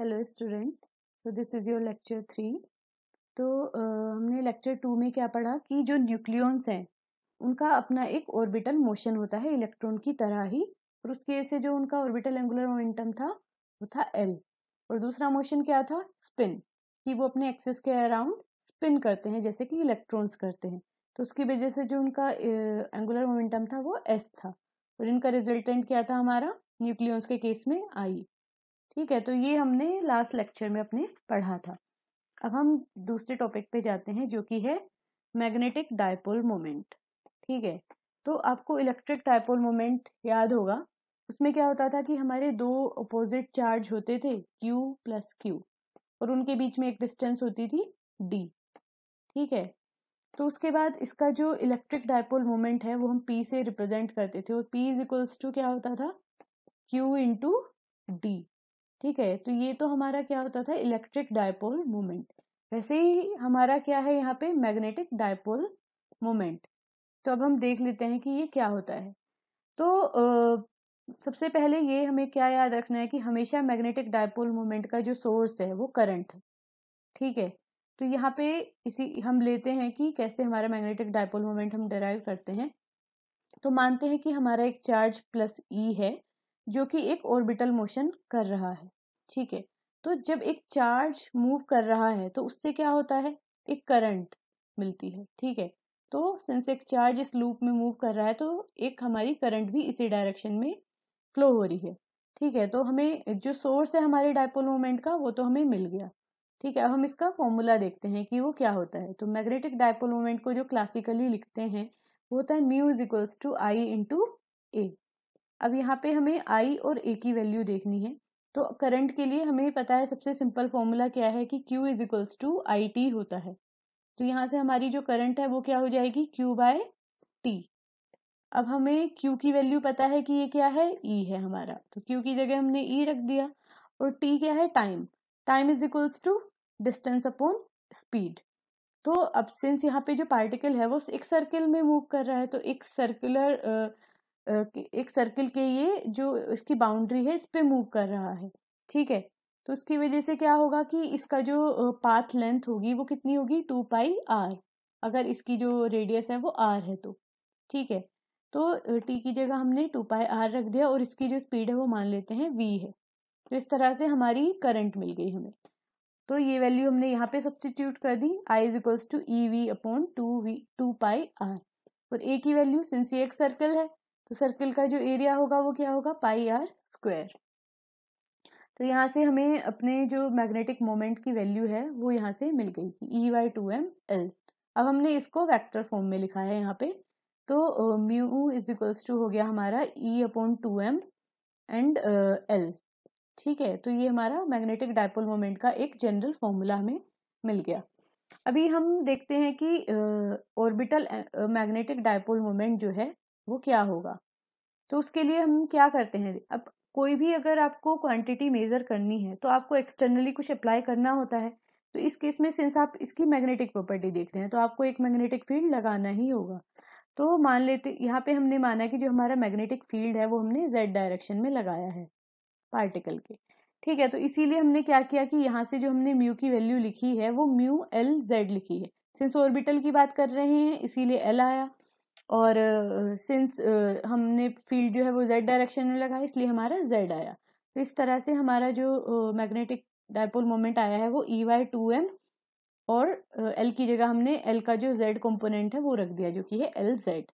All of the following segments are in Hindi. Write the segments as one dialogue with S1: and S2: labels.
S1: हेलो स्टूडेंट तो this is your lecture three तो हमने लेक्चर टू में क्या पढ़ा कि जो न्यूक्लियंस हैं उनका अपना एक ऑर्बिटल मोशन होता है इलेक्ट्रॉन की तरह ही और उसके से जो उनका ऑर्बिटल एंगुलर मोमेंटम था वो था एल और दूसरा मोशन क्या था स्पिन कि वो अपने एक्सेस के अराउंड स्पिन करते हैं जैसे कि इलेक्ट्रॉन्स करते हैं तो उसकी वजह से जो उनका एंगुलर मोमेंटम था वो एस था और इनका रिजल्टेंट क्या था हमारा न्यूक्लियंस के केस में आई ठीक है तो ये हमने लास्ट लेक्चर में अपने पढ़ा था अब हम दूसरे टॉपिक पे जाते हैं जो कि है मैग्नेटिक डायपोल मोमेंट ठीक है तो आपको इलेक्ट्रिक डायपोल मोमेंट याद होगा उसमें क्या होता था कि हमारे दो अपोजिट चार्ज होते थे Q प्लस क्यू और उनके बीच में एक डिस्टेंस होती थी D ठीक है तो उसके बाद इसका जो इलेक्ट्रिक डायपोल मोमेंट है वो हम P से रिप्रेजेंट करते थे और P इज इक्वल्स टू क्या होता था Q इंटू डी ठीक है तो ये तो हमारा क्या होता था इलेक्ट्रिक डायपोल मोमेंट वैसे ही हमारा क्या है यहाँ पे मैग्नेटिक डायपोल मोमेंट तो अब हम देख लेते हैं कि ये क्या होता है तो आ, सबसे पहले ये हमें क्या याद रखना है कि हमेशा मैग्नेटिक डायपोल मोमेंट का जो सोर्स है वो करंट है ठीक है तो यहाँ पे इसी हम लेते हैं कि कैसे हमारा मैग्नेटिक डायपोल मोमेंट हम डराइव करते हैं तो मानते हैं कि हमारा एक चार्ज प्लस ई है जो कि एक ऑर्बिटल मोशन कर रहा है ठीक है तो जब एक चार्ज मूव कर रहा है तो उससे क्या होता है एक करंट मिलती है ठीक है तो सिंस एक चार्ज इस लूप में मूव कर रहा है तो एक हमारी करंट भी इसी डायरेक्शन में फ्लो हो रही है ठीक है तो हमें जो सोर्स है हमारे डायपोल मोमेंट का वो तो हमें मिल गया ठीक है अब हम इसका फॉर्मूला देखते हैं कि वो क्या होता है तो मैग्नेटिक डायपोल मोमेंट को जो क्लासिकली लिखते हैं वो होता है mu is equals to I into A अब यहाँ पे हमें आई और ए की वैल्यू देखनी है तो करंट के लिए हमें पता है सबसे सिंपल फॉर्मूला क्या है कि Q is equals to I T होता है तो यहाँ से हमारी जो करंट है वो क्या हो जाएगी Q बाय टी अब हमें Q की वैल्यू पता है कि ये क्या है E है हमारा तो Q की जगह हमने E रख दिया और T क्या है time time is equals to distance upon speed तो अब सिंस यहाँ पे जो पार्टिकल है वो एक सर्किल में मूव कर रहा है तो एक सर्कुलर एक सर्किल के ये जो इसकी बाउंड्री है इस पर मूव कर रहा है ठीक है तो उसकी वजह से क्या होगा कि इसका जो पाथ लेंथ होगी वो कितनी होगी टू पाई आर अगर इसकी जो रेडियस है वो आर है तो ठीक है तो टी की जगह हमने टू पाई आर रख दिया और इसकी जो स्पीड है वो मान लेते हैं वी है तो इस तरह से हमारी करंट मिल गई हमें तो ये वैल्यू हमने यहाँ पे सब्सटीट्यूट कर दी I is equals to E V upon two V two pi R और ए की वैल्यू सिंस ये एक सर्कल है तो सर्कल का जो एरिया होगा वो क्या होगा पाई आर स्क्वायर तो यहाँ से हमें अपने जो मैग्नेटिक मोमेंट की वैल्यू है वो यहाँ से मिल गई थी E Y two M L अब हमने इसको वेक्टर फॉर्म में लिखा है यहाँ पे तो म्यू इज इक्वल्स टू हो गया हमारा E upon two M and L ठीक है तो ये हमारा मैग्नेटिक डायपोल मोमेंट का एक जनरल फॉर्मूला हमें मिल गया अभी हम देखते हैं कि ऑर्बिटल मैग्नेटिक डायपोल मोमेंट जो है वो क्या होगा तो उसके लिए हम क्या करते हैं अब कोई भी अगर आपको क्वांटिटी मेजर करनी है तो आपको एक्सटर्नली कुछ अप्लाई करना होता है तो इस केस में सिंस आप इसकी मैग्नेटिक प्रॉपर्टी देख रहे हैं तो आपको एक मैग्नेटिक फील्ड लगाना ही होगा तो मान लेते यहाँ पे हमने माना कि जो हमारा मैग्नेटिक फील्ड है वो हमने जेड डायरेक्शन में लगाया है पार्टिकल के ठीक है तो इसीलिए हमने क्या किया कि यहाँ से जो हमने म्यू की वैल्यू लिखी है वो म्यू एल जेड लिखी है सिंस ऑर्बिटल की बात कर रहे हैं इसीलिए एल आया और सिंस uh, हमने फील्ड जो है वो जेड डायरेक्शन में लगा इसलिए हमारा जेड आया तो इस तरह से हमारा जो मैग्नेटिक डायपोल मोमेंट आया है वो ई वाई टू एम और एल uh, की जगह हमने एल का जो जेड कंपोनेंट है वो रख दिया जो कि है एल जेड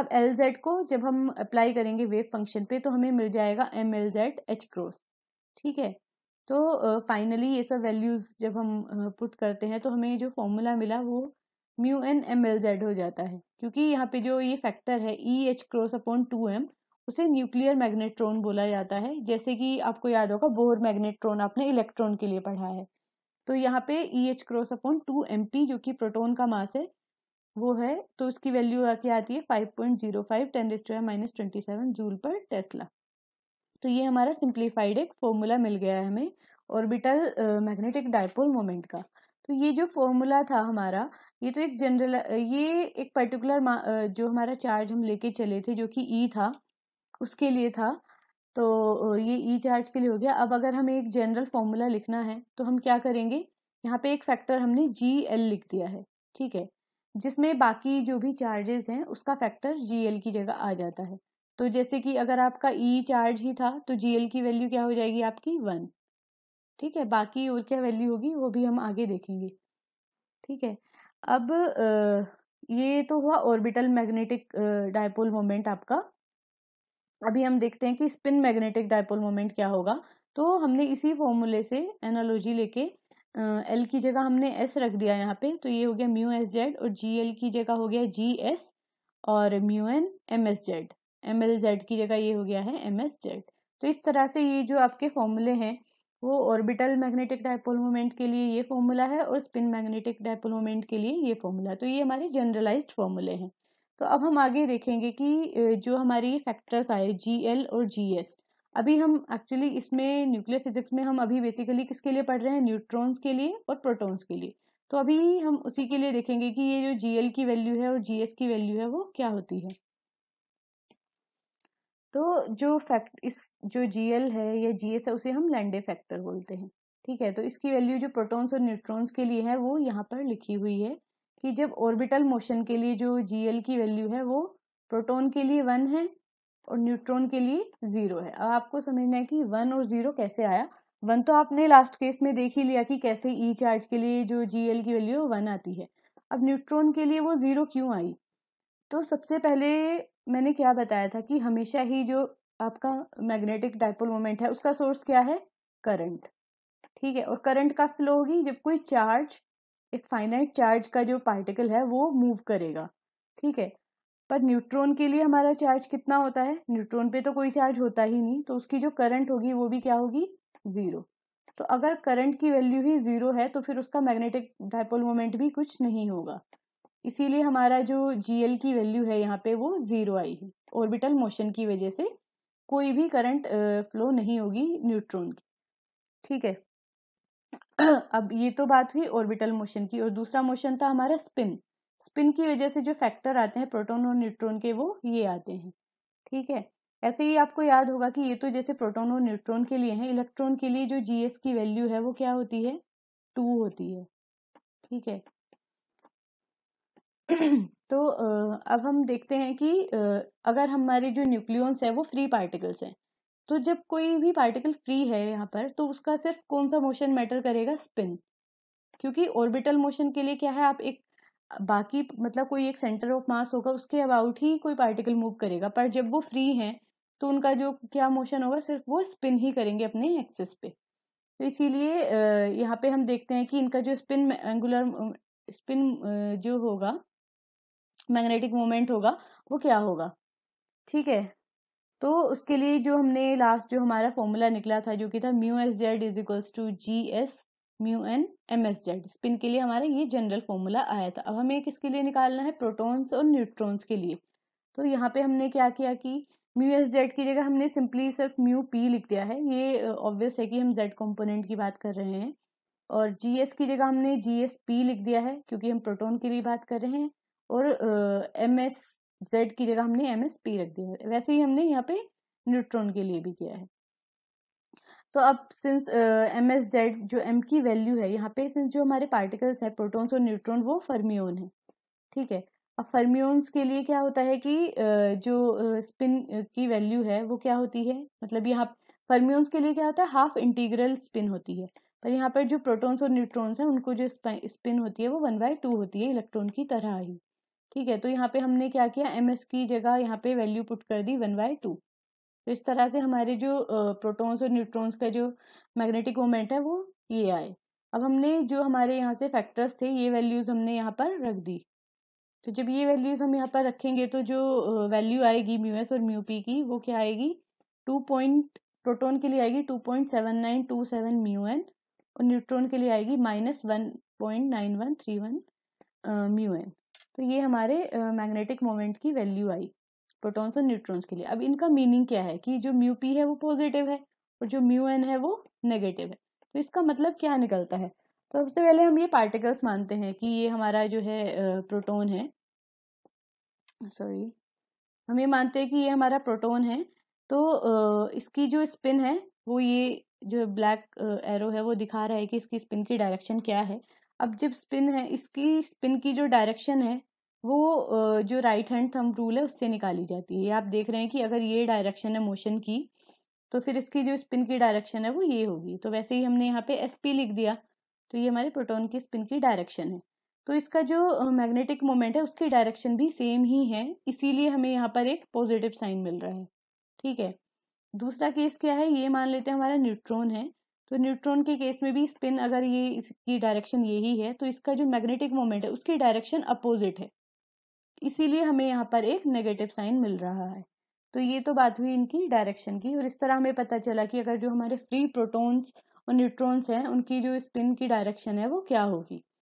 S1: अब एल जेड को जब हम अप्लाई करेंगे वेव फंक्शन पे तो हमें मिल जाएगा M L Z H cross ठीक है तो फाइनली uh, ये सब वैल्यूज़ जब हम पुट करते हैं तो हमें जो फॉर्मूला मिला वो mu N M L Z हो जाता है क्योंकि यहाँ पे जो ये फैक्टर है E H cross upon two M उसे न्यूक्लियर मैग्नेट्रॉन बोला जाता है जैसे कि आपको याद होगा बोर मैग्नेट्रॉन आपने इलेक्ट्रॉन के लिए पढ़ा है तो यहाँ पे E H cross upon two M P जो कि प्रोटोन का मास है वो है तो उसकी वैल्यू आके आती है five point zero five ten raised to minus twenty seven joule per tesla तो ये हमारा सिंप्लीफाइड एक फॉर्मूला मिल गया है हमें ऑर्बिटल मैग्नेटिक डायपोल मोमेंट का तो ये जो फॉर्मूला था हमारा ये तो एक जनरल ये एक पर्टिकुलर जो हमारा चार्ज हम लेके चले थे जो कि ई e था उसके लिए था तो ये ई e चार्ज के लिए हो गया अब अगर हमें एक जनरल फॉर्मूला लिखना है तो हम क्या करेंगे यहाँ पे एक फैक्टर हमने जी एल लिख दिया है ठीक है जिसमें बाकी जो भी चार्जेस हैं उसका फैक्टर जी एल की जगह आ जाता है तो जैसे कि अगर आपका ई e चार्ज ही था तो जी एल की वैल्यू क्या हो जाएगी आपकी वन ठीक है बाकी और क्या वैल्यू होगी वो भी हम आगे देखेंगे ठीक है अब ये तो हुआ ऑर्बिटल मैग्नेटिक डायपोल मोमेंट आपका अभी हम देखते हैं कि स्पिन मैग्नेटिक डायपोल मोमेंट क्या होगा तो हमने इसी फॉर्मूले से एनालॉजी लेके एल की जगह हमने एस रख दिया यहाँ पे तो ये हो गया म्यू एस जेड और जी एल की जगह हो गया जी एस और mu N M S Z M L Z की जगह ये हो गया है एम एस जेड तो इस तरह से ये जो आपके फॉर्मूले हैं वो ऑर्बिटल मैग्नेटिक डायपोल मोमेंट के लिए ये फॉर्मूला है और स्पिन मैग्नेटिक डायपोल मोमेंट के लिए ये फॉर्मूला तो ये हमारे जनरलाइज्ड फॉर्मूले हैं तो अब हम आगे देखेंगे कि जो हमारी फैक्टर्स आए जी एल और जी एस अभी हम एक्चुअली इसमें न्यूक्लियर फिजिक्स में हम अभी बेसिकली किसके लिए पढ़ रहे हैं न्यूट्रॉन्स के लिए और प्रोटॉन्स के लिए तो अभी हम उसी के लिए देखेंगे कि ये जो जी एल की वैल्यू है और जी एस की वैल्यू है वो क्या होती है तो जो फैक्ट इस जो जीएल है या जीएस है उसे हम लैंडे फैक्टर बोलते हैं ठीक है तो इसकी वैल्यू जो प्रोटॉन्स और न्यूट्रॉन्स के लिए है वो यहाँ पर लिखी हुई है कि जब ऑर्बिटल मोशन के लिए जो जीएल की वैल्यू है वो प्रोटॉन के लिए वन है और न्यूट्रॉन के लिए ज़ीरो है अब आपको समझना है कि वन और ज़ीरो कैसे आया वन तो आपने लास्ट केस में देख ही लिया कि कैसे ई e चार्ज के लिए जो जी की वैल्यू वन आती है अब न्यूट्रॉन के लिए वो ज़ीरो क्यों आई तो सबसे पहले मैंने क्या बताया था कि हमेशा ही जो आपका मैग्नेटिक डायपोल मोमेंट है उसका सोर्स क्या है करंट ठीक है और करंट का फ्लो होगी जब कोई चार्ज एक फाइनाइट चार्ज का जो पार्टिकल है वो मूव करेगा ठीक है पर न्यूट्रॉन के लिए हमारा चार्ज कितना होता है न्यूट्रॉन पे तो कोई चार्ज होता ही नहीं तो उसकी जो करंट होगी वो भी क्या होगी ज़ीरो तो अगर करंट की वैल्यू ही ज़ीरो है तो फिर उसका मैग्नेटिक डायपोल मोमेंट भी कुछ नहीं होगा इसीलिए हमारा जो जी की वैल्यू है यहाँ पे वो ज़ीरो आई है ऑर्बिटल मोशन की वजह से कोई भी करंट फ्लो नहीं होगी न्यूट्रॉन की ठीक है अब ये तो बात हुई ऑर्बिटल मोशन की और दूसरा मोशन था हमारा स्पिन स्पिन की वजह से जो फैक्टर आते हैं प्रोटोन और न्यूट्रॉन के वो ये आते हैं ठीक है ऐसे ही आपको याद होगा कि ये तो जैसे प्रोटोन और न्यूट्रॉन के लिए है इलेक्ट्रॉन के लिए जो जीएस की वैल्यू है वो क्या होती है टू होती है ठीक है तो अब हम देखते हैं कि अगर हमारे जो न्यूक्लियंस है वो फ्री पार्टिकल्स हैं तो जब कोई भी पार्टिकल फ्री है यहाँ पर तो उसका सिर्फ कौन सा मोशन मैटर करेगा स्पिन क्योंकि ऑर्बिटल मोशन के लिए क्या है आप एक बाकी मतलब कोई एक सेंटर ऑफ मास होगा उसके अबाउट ही कोई पार्टिकल मूव करेगा पर जब वो फ्री हैं तो उनका जो क्या मोशन होगा सिर्फ वो स्पिन ही करेंगे अपने एक्सेस पे तो इसीलिए यहाँ पे हम देखते हैं कि इनका जो स्पिन एंगुलर स्पिन जो होगा मैग्नेटिक मोमेंट होगा वो क्या होगा ठीक है तो उसके लिए जो हमने लास्ट जो हमारा फॉर्मूला निकला था जो कि था mu S Z is equals to G S mu N M S Z spin के लिए हमारा ये जनरल फॉर्मूला आया था अब हमें किसके लिए निकालना है प्रोटॉन्स और न्यूट्रॉन्स के लिए तो यहाँ पे हमने क्या किया कि म्यू एस जेड की जगह हमने सिंपली सिर्फ म्यू पी लिख दिया है ये ऑब्वियस है कि हम जेड कॉम्पोनेंट की बात कर रहे हैं और जी एस की जगह हमने जी एस पी लिख दिया है क्योंकि हम प्रोटोन के लिए बात कर रहे हैं और एम एस जेड की जगह हमने एम एस पी रख दिया है वैसे ही हमने यहाँ पे न्यूट्रॉन के लिए भी किया है तो अब सिंस एम एस जेड जो एम की वैल्यू है यहाँ पे सिंस जो हमारे पार्टिकल्स है प्रोटॉन्स और न्यूट्रॉन वो फर्मियोन है ठीक है अब फर्मियोन्स के लिए क्या होता है कि uh, जो स्पिन uh, uh, की वैल्यू है वो क्या होती है मतलब यहाँ फर्मियोन्स के लिए क्या होता है हाफ इंटीग्रल स्पिन होती है पर यहाँ पर जो प्रोटॉन्स और न्यूट्रॉन्स हैं उनको जो स्पिन होती है वो वन बाय टू होती है इलेक्ट्रॉन की तरह ही ठीक है तो यहाँ पे हमने क्या किया एम एस की जगह यहाँ पे वैल्यू पुट कर दी वन बाय टू तो इस तरह से हमारे जो प्रोटॉन्स और न्यूट्रॉन्स का जो मैग्नेटिक मोमेंट है वो ये आए अब हमने जो हमारे यहाँ से फैक्टर्स थे ये वैल्यूज़ हमने यहाँ पर रख दी तो जब ये वैल्यूज़ हम यहाँ पर रखेंगे तो जो वैल्यू आएगी म्यू एस और म्यू पी की वो क्या आएगी टू पॉइंट प्रोटोन के लिए आएगी two point seven nine two seven mu N और न्यूट्रॉन के लिए आएगी minus one point nine one three one mu N तो ये हमारे मैग्नेटिक मोमेंट की वैल्यू आई प्रोटॉन्स और न्यूट्रॉन्स के लिए अब इनका मीनिंग क्या है कि जो म्यू पी है वो पॉजिटिव है और जो म्यू एन है वो नेगेटिव है तो इसका मतलब क्या निकलता है तो सबसे पहले हम ये पार्टिकल्स मानते हैं कि ये हमारा जो है प्रोटोन है सॉरी हम ये मानते हैं कि ये हमारा प्रोटोन है तो इसकी जो स्पिन है वो ये जो ब्लैक एरो है वो दिखा रहा है कि इसकी स्पिन की डायरेक्शन क्या है अब जब स्पिन है इसकी स्पिन की जो डायरेक्शन है वो जो राइट हैंड थंब रूल है उससे निकाली जाती है आप देख रहे हैं कि अगर ये डायरेक्शन है मोशन की तो फिर इसकी जो स्पिन की डायरेक्शन है वो ये होगी तो वैसे ही हमने यहाँ पे एस पी लिख दिया तो ये हमारे प्रोटोन की स्पिन की डायरेक्शन है तो इसका जो मैग्नेटिक मोमेंट है उसकी डायरेक्शन भी सेम ही है इसीलिए हमें यहाँ पर एक पॉजिटिव साइन मिल रहा है ठीक है दूसरा केस क्या है ये मान लेते हैं हमारा न्यूट्रॉन है तो न्यूट्रॉन के केस में भी स्पिन अगर ये इसकी डायरेक्शन यही है तो इसका जो मैग्नेटिक मोमेंट है उसकी डायरेक्शन अपोजिट है इसीलिए हमें यहाँ पर एक नेगेटिव साइन मिल रहा है तो ये तो बात हुई इनकी डायरेक्शन की और इस तरह हमें पता चला कि अगर जो हमारे फ्री प्रोटोन्स और न्यूट्रॉन्स हैं उनकी जो स्पिन की डायरेक्शन है वो क्या होगी